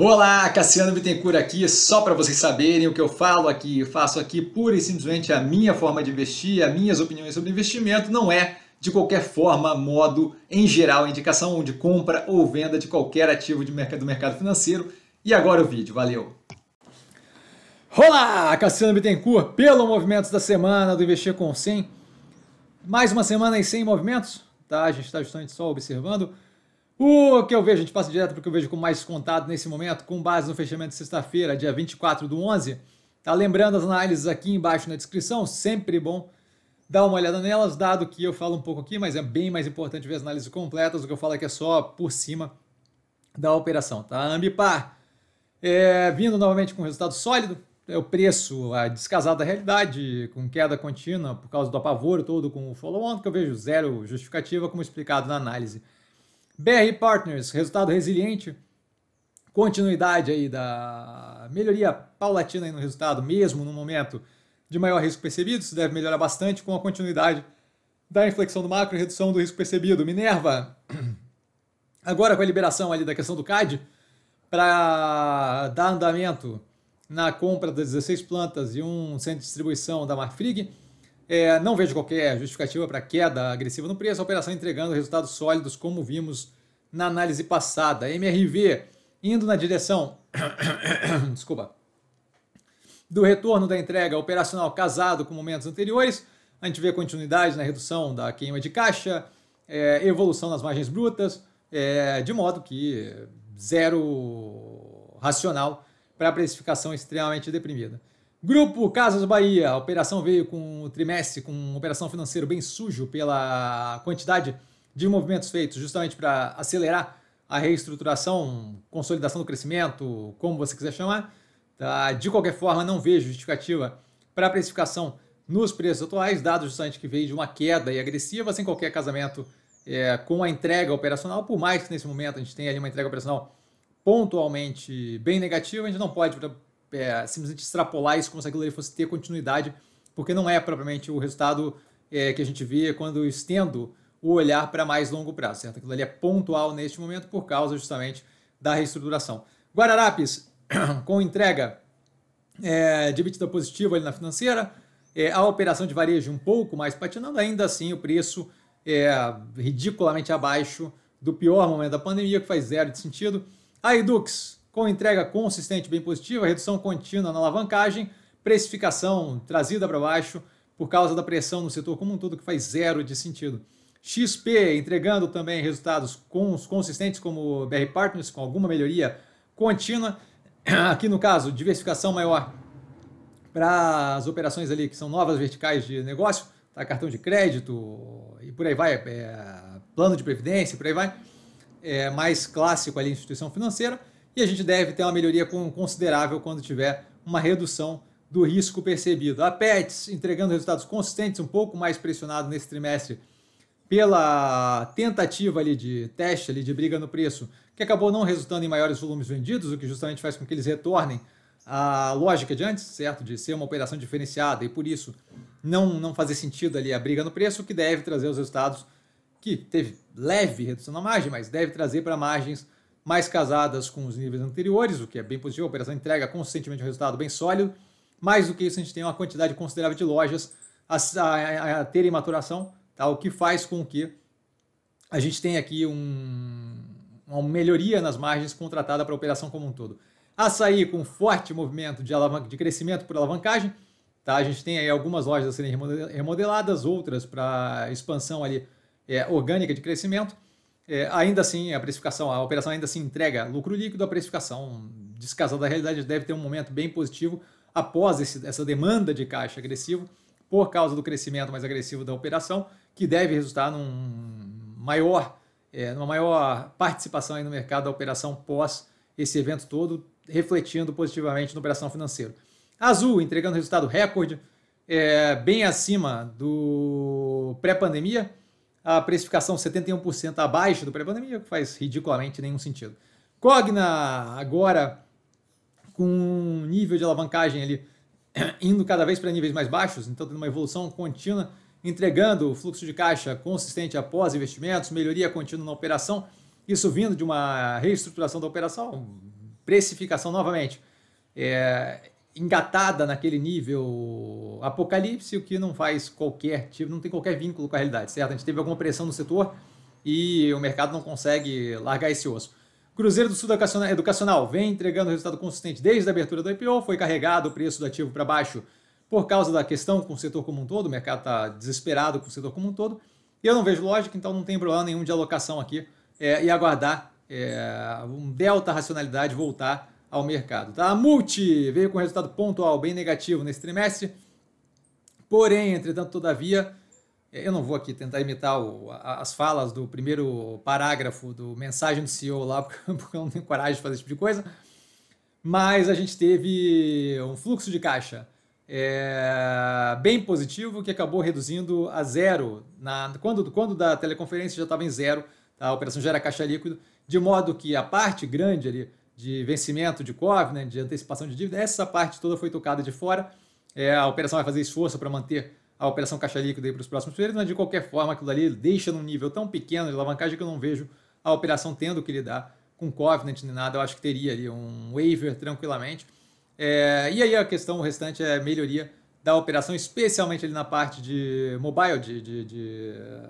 Olá, Cassiano Bittencourt aqui, só para vocês saberem o que eu falo aqui, eu faço aqui pura e simplesmente a minha forma de investir, as minhas opiniões sobre investimento, não é de qualquer forma, modo, em geral, indicação de compra ou venda de qualquer ativo de mercado, do mercado financeiro. E agora o vídeo, valeu! Olá, Cassiano Bittencourt, pelo Movimentos da Semana do Investir com 100. Mais uma semana e 100 movimentos, tá? A gente está justamente só observando. O que eu vejo, a gente passa direto porque eu vejo com mais contado nesse momento, com base no fechamento de sexta-feira, dia 24 do 11. Tá lembrando as análises aqui embaixo na descrição, sempre bom dar uma olhada nelas, dado que eu falo um pouco aqui, mas é bem mais importante ver as análises completas, o que eu falo aqui é, é só por cima da operação, tá? Ambipar é, vindo novamente com resultado sólido, é o preço é, descasado da realidade, com queda contínua por causa do apavoro todo com o follow-on, que eu vejo zero justificativa, como explicado na análise BR Partners, resultado resiliente, continuidade aí da melhoria paulatina aí no resultado, mesmo no momento de maior risco percebido, isso deve melhorar bastante com a continuidade da inflexão do macro e redução do risco percebido. Minerva, agora com a liberação ali da questão do CAD, para dar andamento na compra das 16 plantas e um centro de distribuição da Marfrig, é, não vejo qualquer é justificativa para queda agressiva no preço, a operação entregando resultados sólidos, como vimos na análise passada. MRV indo na direção. Desculpa. Do retorno da entrega operacional casado com momentos anteriores, a gente vê continuidade na redução da queima de caixa, é, evolução nas margens brutas, é, de modo que zero racional para a precificação extremamente deprimida. Grupo Casas Bahia. A operação veio com o trimestre, com uma operação financeira bem sujo pela quantidade de movimentos feitos, justamente para acelerar a reestruturação, consolidação do crescimento, como você quiser chamar. Tá? De qualquer forma, não vejo justificativa para a precificação nos preços atuais, dado justamente que veio de uma queda e agressiva, sem qualquer casamento é, com a entrega operacional, por mais que nesse momento a gente tenha ali uma entrega operacional pontualmente bem negativa, a gente não pode é, simplesmente extrapolar isso como se aquilo ali fosse ter continuidade, porque não é propriamente o resultado é, que a gente vê quando eu estendo o olhar para mais longo prazo, certo? Aquilo ali é pontual neste momento por causa justamente da reestruturação. Guararapes, com entrega é, de EBITDA positiva ali na financeira, é, a operação de varejo um pouco mais patinando, ainda assim o preço é ridiculamente abaixo do pior momento da pandemia, que faz zero de sentido. A Edux, com entrega consistente bem positiva, redução contínua na alavancagem, precificação trazida para baixo por causa da pressão no setor como um todo, que faz zero de sentido. XP entregando também resultados consistentes como BR Partners, com alguma melhoria contínua. Aqui no caso, diversificação maior para as operações ali que são novas verticais de negócio, tá? cartão de crédito e por aí vai, é, plano de previdência, por aí vai. É, mais clássico ali, instituição financeira e a gente deve ter uma melhoria considerável quando tiver uma redução do risco percebido. A Pets entregando resultados consistentes, um pouco mais pressionado nesse trimestre pela tentativa ali de teste ali de briga no preço, que acabou não resultando em maiores volumes vendidos, o que justamente faz com que eles retornem à lógica de antes, certo, de ser uma operação diferenciada e por isso não não fazer sentido ali a briga no preço, que deve trazer os resultados que teve leve redução na margem, mas deve trazer para margens mais casadas com os níveis anteriores, o que é bem positivo, a operação entrega consistentemente um resultado bem sólido. Mais do que isso, a gente tem uma quantidade considerável de lojas a, a, a terem maturação, tá? o que faz com que a gente tenha aqui um, uma melhoria nas margens contratada para a operação como um todo. Açaí com forte movimento de, de crescimento por alavancagem, tá? a gente tem aí algumas lojas a serem remodeladas, outras para expansão ali é, orgânica de crescimento é, ainda assim, a precificação, a operação ainda assim entrega lucro líquido, a precificação descasada da realidade deve ter um momento bem positivo após esse, essa demanda de caixa agressivo, por causa do crescimento mais agressivo da operação, que deve resultar num maior, é, numa maior participação no mercado da operação pós esse evento todo, refletindo positivamente na operação financeira. Azul entregando resultado recorde, é, bem acima do pré-pandemia a precificação 71% abaixo do pré-pandemia, o que faz ridiculamente nenhum sentido. Cogna agora com um nível de alavancagem ali indo cada vez para níveis mais baixos, então tendo uma evolução contínua, entregando fluxo de caixa consistente após investimentos, melhoria contínua na operação, isso vindo de uma reestruturação da operação, precificação novamente é, engatada naquele nível apocalipse, o que não faz qualquer tipo, não tem qualquer vínculo com a realidade, certo? A gente teve alguma pressão no setor e o mercado não consegue largar esse osso. Cruzeiro do Sul Educacional vem entregando resultado consistente desde a abertura do IPO, foi carregado o preço do ativo para baixo por causa da questão com o setor como um todo, o mercado está desesperado com o setor como um todo. Eu não vejo lógica, então não tem problema nenhum de alocação aqui é, e aguardar é, um delta racionalidade voltar ao mercado. Tá? A Multi veio com resultado pontual bem negativo nesse trimestre, porém, entretanto, todavia, eh, eu não vou aqui tentar imitar o, as falas do primeiro parágrafo do mensagem do CEO lá, porque eu não tenho coragem de fazer esse tipo de coisa, mas a gente teve um fluxo de caixa é, bem positivo que acabou reduzindo a zero. Na, quando, quando da teleconferência já estava em zero, tá? a operação já era caixa líquido, de modo que a parte grande ali de vencimento de Covenant, né, de antecipação de dívida, essa parte toda foi tocada de fora. É, a operação vai fazer esforço para manter a operação caixa líquida para os próximos períodos, mas de qualquer forma aquilo ali deixa num nível tão pequeno de alavancagem que eu não vejo a operação tendo que lidar com Covenant né, nem nada. Eu acho que teria ali um waiver tranquilamente. É, e aí a questão restante é melhoria da operação, especialmente ali na parte de mobile, de, de, de eh,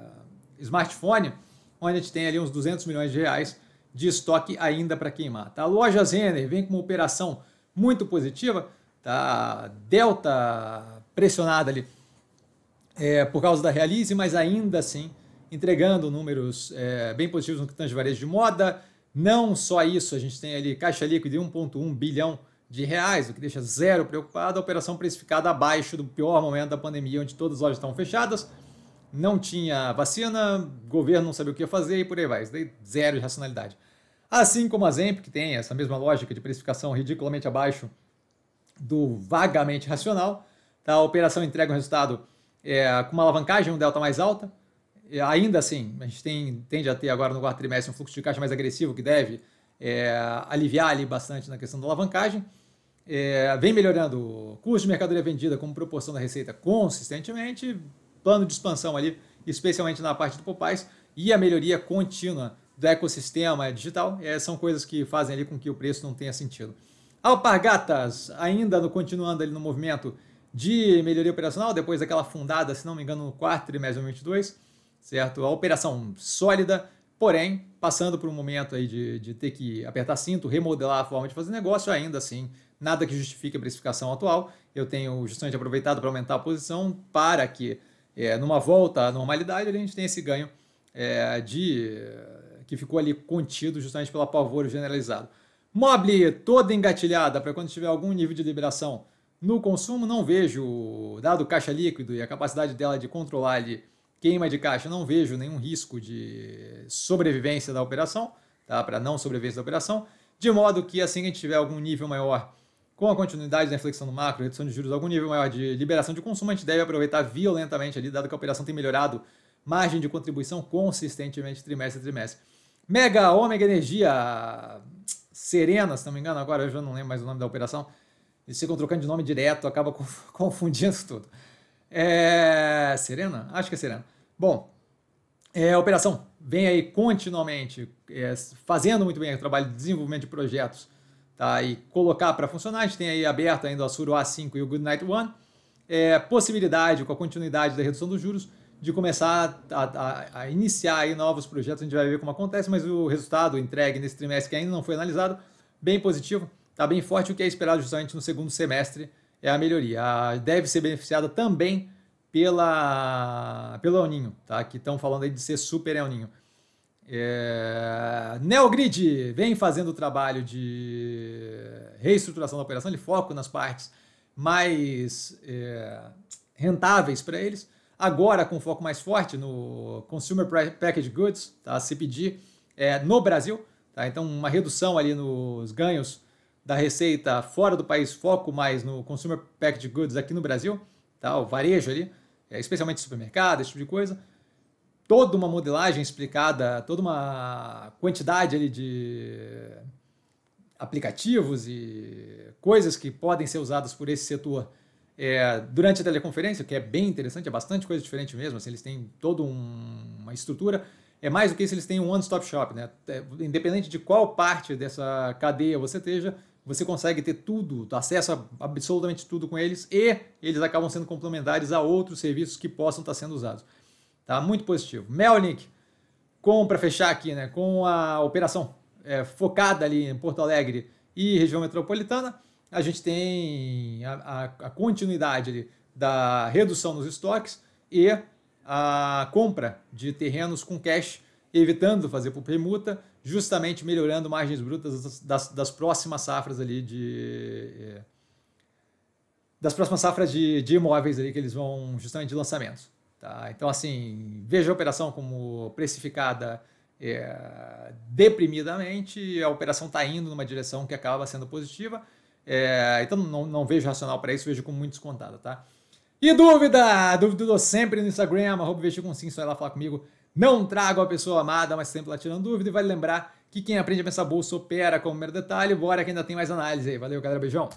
smartphone, onde a gente tem ali uns 200 milhões de reais de estoque ainda para queimar. Tá? A loja Zener vem com uma operação muito positiva, tá? Delta pressionada ali é, por causa da Realize, mas ainda assim entregando números é, bem positivos no que tange varejo de moda. Não só isso, a gente tem ali caixa líquida de 1,1 bilhão de reais, o que deixa zero preocupado. A operação precificada abaixo do pior momento da pandemia, onde todas as lojas estão fechadas, não tinha vacina, governo não sabia o que fazer e por aí vai. Isso daí zero de racionalidade. Assim como a Zemp, que tem essa mesma lógica de precificação ridiculamente abaixo do vagamente racional, tá? a operação entrega um resultado é, com uma alavancagem, um delta mais alta. E ainda assim, a gente tem, tende a ter agora no quarto trimestre um fluxo de caixa mais agressivo que deve é, aliviar ali bastante na questão da alavancagem. É, vem melhorando o custo de mercadoria vendida como proporção da receita consistentemente, plano de expansão ali, especialmente na parte do Popais, e a melhoria contínua do ecossistema digital. É, são coisas que fazem ali com que o preço não tenha sentido. Alpargatas, ainda no, continuando ali no movimento de melhoria operacional, depois daquela fundada, se não me engano, no quarto trimestre de 2022, certo? A operação sólida, porém, passando por um momento aí de, de ter que apertar cinto, remodelar a forma de fazer negócio, ainda assim, nada que justifique a precificação atual. Eu tenho justamente aproveitado para aumentar a posição para que, é, numa volta à normalidade, a gente tenha esse ganho é, de que ficou ali contido justamente pelo apavoro generalizado. Mobile toda engatilhada para quando tiver algum nível de liberação no consumo, não vejo, dado o caixa líquido e a capacidade dela de controlar ali queima de caixa, não vejo nenhum risco de sobrevivência da operação, tá? para não sobrevivência da operação, de modo que assim que a gente tiver algum nível maior com a continuidade da inflexão do macro, redução de juros, algum nível maior de liberação de consumo, a gente deve aproveitar violentamente ali, dado que a operação tem melhorado margem de contribuição consistentemente trimestre a trimestre. Mega Ômega Energia Serena, se não me engano, agora eu já não lembro mais o nome da operação. Eles ficam trocando de nome direto, acaba confundindo tudo. É... Serena? Acho que é Serena. Bom, é, a operação vem aí continuamente é, fazendo muito bem o trabalho de desenvolvimento de projetos tá? e colocar para funcionar. A gente tem aí aberto ainda o Suro A5 e o Goodnight One. É, possibilidade com a continuidade da redução dos juros de começar a, a, a iniciar novos projetos. A gente vai ver como acontece, mas o resultado entregue nesse trimestre que ainda não foi analisado, bem positivo, está bem forte. O que é esperado justamente no segundo semestre é a melhoria. A, deve ser beneficiada também pela, pelo El Ninho, tá? que estão falando aí de ser super El Ninho. É... Neogrid vem fazendo o trabalho de reestruturação da operação, de foco nas partes mais é, rentáveis para eles agora com foco mais forte no Consumer Packaged Goods, tá? CPD é, no Brasil. Tá? Então, uma redução ali nos ganhos da receita fora do país, foco mais no Consumer Packaged Goods aqui no Brasil, tá? o varejo ali, é, especialmente supermercado, esse tipo de coisa. Toda uma modelagem explicada, toda uma quantidade ali de aplicativos e coisas que podem ser usadas por esse setor é, durante a teleconferência, que é bem interessante, é bastante coisa diferente mesmo, assim, eles têm toda um, uma estrutura. É mais do que isso, eles têm um one-stop shop, né? É, independente de qual parte dessa cadeia você esteja, você consegue ter tudo, acesso a absolutamente tudo com eles e eles acabam sendo complementares a outros serviços que possam estar sendo usados. Tá? Muito positivo. Melnick, com, para fechar aqui, né, com a operação é, focada ali em Porto Alegre e região metropolitana, a gente tem a, a, a continuidade ali da redução nos estoques e a compra de terrenos com cash, evitando fazer por permuta, justamente melhorando margens brutas das, das próximas safras ali de. É, das próximas safras de, de, imóveis ali que eles vão justamente de lançamentos. Tá? Então, assim, veja a operação como precificada é, deprimidamente, a operação está indo numa direção que acaba sendo positiva é, então não, não vejo racional para isso, vejo com muito descontado, tá? E dúvida? Dúvida do sempre no Instagram, arroba vestir com sim, só ir lá falar comigo. Não trago a pessoa amada, mas sempre lá tirando dúvida. E vale lembrar que quem aprende a pensar bolsa opera como mero detalhe. Bora que ainda tem mais análise aí. Valeu, galera. Beijão.